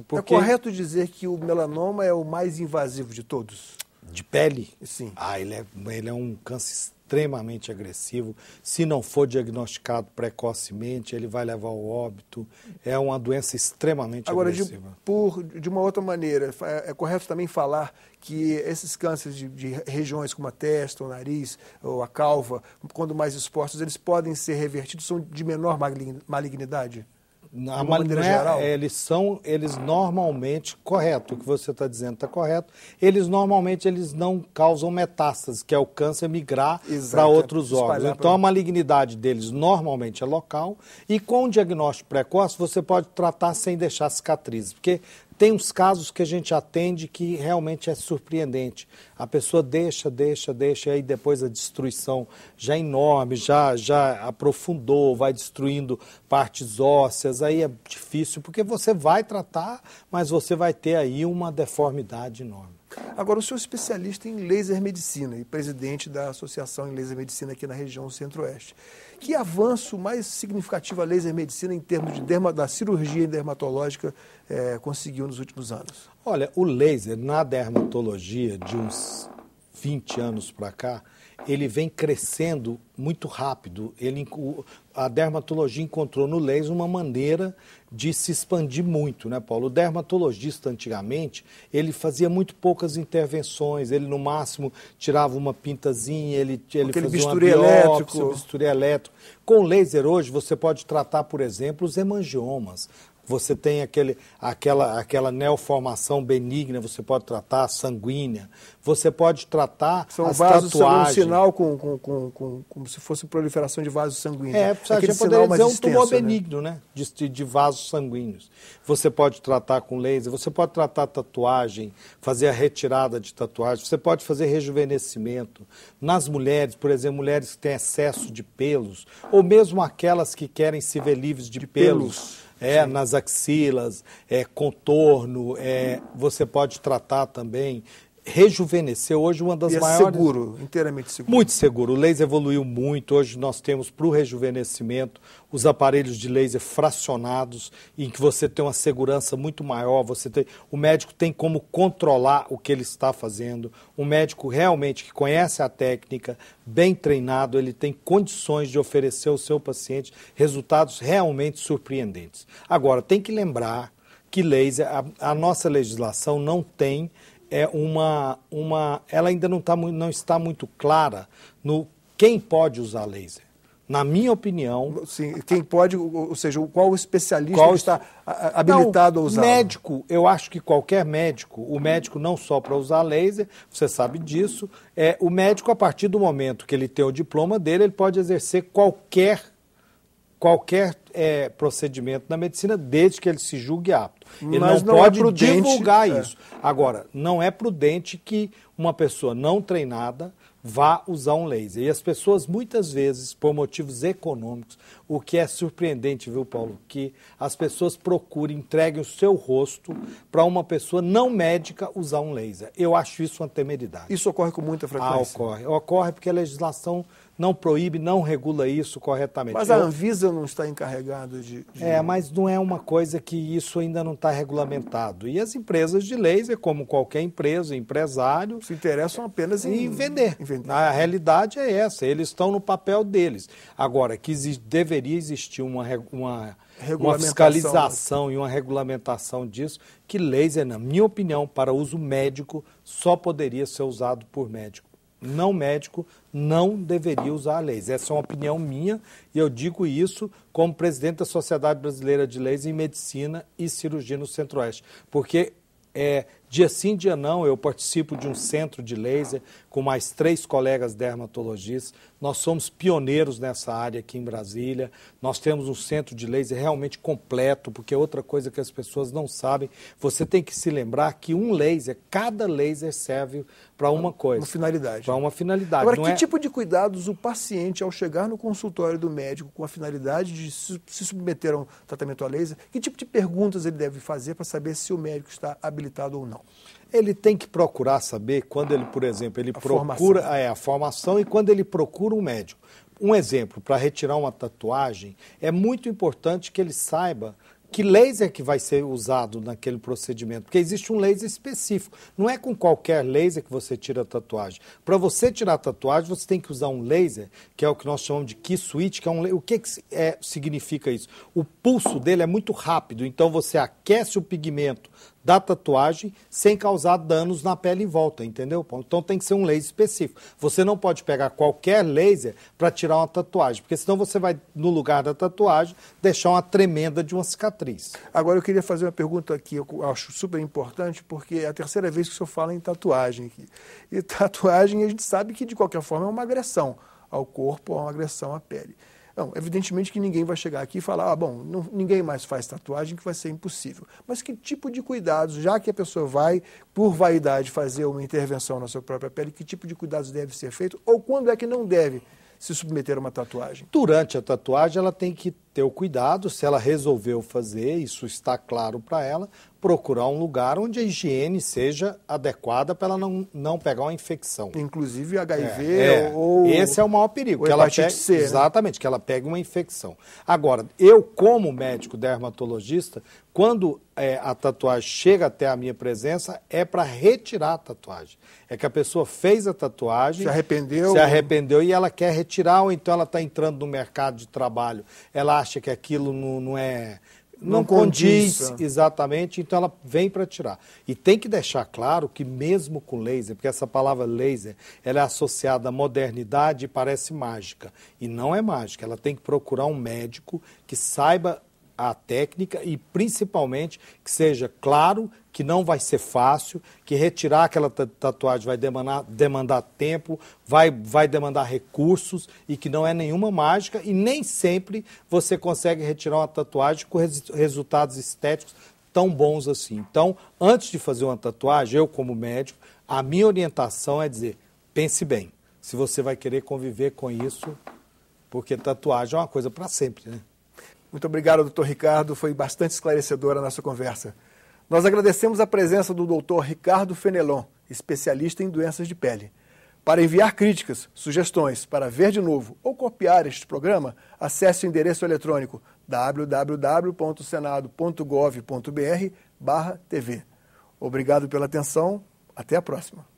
É porque... É correto dizer que o melanoma é o mais invasivo de todos? De pele? Sim. Ah, ele é, ele é um câncer extremamente agressivo. Se não for diagnosticado precocemente, ele vai levar ao óbito. É uma doença extremamente Agora, agressiva. Agora, de, por, de uma outra maneira, é correto também falar que esses cânceres de, de, regiões como a testa, o nariz, ou a calva, quando mais expostos, eles podem ser revertidos, são de menor malignidade? a malignidade né, geral? É, eles são, eles normalmente, correto, o que você está dizendo está correto, eles normalmente eles não causam metástases, que é o câncer migrar para é outros órgãos. Então a malignidade deles normalmente é local e com o diagnóstico precoce você pode tratar sem deixar cicatrizes, porque tem uns casos que a gente atende que realmente é surpreendente. A pessoa deixa, deixa, deixa, e aí depois a destruição já é enorme, já, já aprofundou, vai destruindo partes ósseas, aí é difícil, porque você vai tratar, mas você vai ter aí uma deformidade enorme. Agora, o senhor é especialista em laser medicina e presidente da Associação em Laser Medicina aqui na região Centro-Oeste. Que avanço mais significativo a laser medicina em termos de derma, da cirurgia dermatológica é, conseguiu nos últimos anos? Olha, o laser na dermatologia de uns 20 anos para cá, ele vem crescendo muito rápido. Ele, a dermatologia encontrou no laser uma maneira de se expandir muito, né, Paulo? O dermatologista antigamente ele fazia muito poucas intervenções. Ele no máximo tirava uma pintazinha, ele ele fazia bisturi uma biópsia, elétrico. bisturi elétrico. Com laser hoje você pode tratar, por exemplo, os hemangiomas você tem aquele, aquela, aquela neoformação benigna, você pode tratar sanguínea, você pode tratar São as vasos, tatuagens. um sinal com, com, com, com, como se fosse proliferação de vasos sanguíneos. É, a gente poderia dizer um tumor né? benigno, né? De, de vasos sanguíneos. Você pode tratar com laser, você pode tratar tatuagem, fazer a retirada de tatuagem, você pode fazer rejuvenescimento. Nas mulheres, por exemplo, mulheres que têm excesso de pelos, ou mesmo aquelas que querem se ver livres de, de pelos, pelos é, Sim. nas axilas, é, contorno. É, você pode tratar também rejuvenesceu hoje uma das e é maiores. Seguro, inteiramente seguro. Muito seguro. O laser evoluiu muito. Hoje nós temos para o rejuvenescimento os aparelhos de laser fracionados, em que você tem uma segurança muito maior. Você tem... O médico tem como controlar o que ele está fazendo. Um médico realmente que conhece a técnica, bem treinado, ele tem condições de oferecer ao seu paciente resultados realmente surpreendentes. Agora, tem que lembrar que laser, a, a nossa legislação não tem é uma, uma ela ainda não, tá, não está muito clara no quem pode usar laser. Na minha opinião. Sim, quem pode, ou seja, qual especialista qual está habilitado não, a usar? Médico, eu acho que qualquer médico, o médico não só para usar laser, você sabe disso, é, o médico, a partir do momento que ele tem o diploma dele, ele pode exercer qualquer qualquer é, procedimento na medicina desde que ele se julgue apto. Ele Mas não, não é pode é prudente, divulgar é. isso. Agora, não é prudente que uma pessoa não treinada vá usar um laser. E as pessoas muitas vezes, por motivos econômicos, o que é surpreendente, viu, Paulo, que as pessoas procurem, entreguem o seu rosto para uma pessoa não médica usar um laser. Eu acho isso uma temeridade. Isso ocorre com muita frequência. Ah, ocorre. Ocorre porque a legislação não proíbe, não regula isso corretamente. Mas a Anvisa não está encarregada de, de, É, mas não é uma coisa que isso ainda não está regulamentado. E as empresas de laser, como qualquer empresa, empresário. Se interessam apenas em, em vender. Em vender. A realidade é essa, eles estão no papel deles. Agora, que exi deveria existir uma. uma uma fiscalização e uma regulamentação disso, que laser, na minha opinião, para uso médico, só poderia ser usado por médico não médico, não deveria usar leis. Essa é uma opinião minha e eu digo isso como presidente da Sociedade Brasileira de Leis em Medicina e Cirurgia no Centro-Oeste, porque é, Dia sim, dia não, eu participo de um centro de laser com mais três colegas dermatologistas. Nós somos pioneiros nessa área aqui em Brasília. Nós temos um centro de laser realmente completo, porque é outra coisa que as pessoas não sabem. Você tem que se lembrar que um laser, cada laser serve para uma coisa. Uma finalidade. Para uma finalidade. Agora, não que é... tipo de cuidados o paciente, ao chegar no consultório do médico com a finalidade de se submeter a um tratamento a laser, que tipo de perguntas ele deve fazer para saber se o médico está habilitado ou não? não. Ele tem que procurar saber quando ele, por exemplo, ele a procura formação. É, a formação e quando ele procura um médico. Um exemplo, para retirar uma tatuagem, é muito importante que ele saiba que laser que vai ser usado naquele procedimento, porque existe um laser específico. Não é com qualquer laser que você tira a tatuagem. Para você tirar a tatuagem, você tem que usar um laser, que é o que nós chamamos de key switch, que é um o que, que é, significa isso? O pulso dele é muito rápido, então você aquece o pigmento da tatuagem sem causar danos na pele em volta, entendeu, Então tem que ser um laser específico. Você não pode pegar qualquer laser para tirar uma tatuagem, porque senão você vai, no lugar da tatuagem, deixar uma tremenda de uma cicatriz. Agora eu queria fazer uma pergunta aqui, eu acho super importante, porque é a terceira vez que o senhor fala em tatuagem aqui. E tatuagem a gente sabe que, de qualquer forma, é uma agressão ao corpo, é uma agressão à pele. Não, evidentemente que ninguém vai chegar aqui e falar, ah, bom, não, ninguém mais faz tatuagem, que vai ser impossível. Mas que tipo de cuidados, já que a pessoa vai, por vaidade, fazer uma intervenção na sua própria pele, que tipo de cuidados deve ser feito ou quando é que não deve se submeter a uma tatuagem? Durante a tatuagem, ela tem que ter o cuidado, se ela resolveu fazer, isso está claro para ela, procurar um lugar onde a higiene seja adequada para ela não, não pegar uma infecção. Inclusive HIV é, é. ou. Esse é o maior perigo. Que ela pegue, C, né? Exatamente, né? que ela pegue uma infecção. Agora, eu, como médico dermatologista, quando é, a tatuagem chega até a minha presença, é para retirar a tatuagem. É que a pessoa fez a tatuagem. Se arrependeu? Se arrependeu e ela quer retirar, ou então ela está entrando no mercado de trabalho. Ela acha que aquilo não, não é não, não condiz, condiz é. exatamente, então ela vem para tirar. E tem que deixar claro que mesmo com laser, porque essa palavra laser, ela é associada à modernidade e parece mágica, e não é mágica. Ela tem que procurar um médico que saiba a técnica e principalmente que seja claro que não vai ser fácil, que retirar aquela tatuagem vai demandar, demandar tempo, vai, vai demandar recursos e que não é nenhuma mágica e nem sempre você consegue retirar uma tatuagem com res, resultados estéticos tão bons assim. Então, antes de fazer uma tatuagem, eu como médico, a minha orientação é dizer, pense bem, se você vai querer conviver com isso, porque tatuagem é uma coisa para sempre, né? Muito obrigado, doutor Ricardo. Foi bastante esclarecedora a nossa conversa. Nós agradecemos a presença do doutor Ricardo Fenelon, especialista em doenças de pele. Para enviar críticas, sugestões, para ver de novo ou copiar este programa, acesse o endereço eletrônico www.senado.gov.br/tv. Obrigado pela atenção. Até a próxima.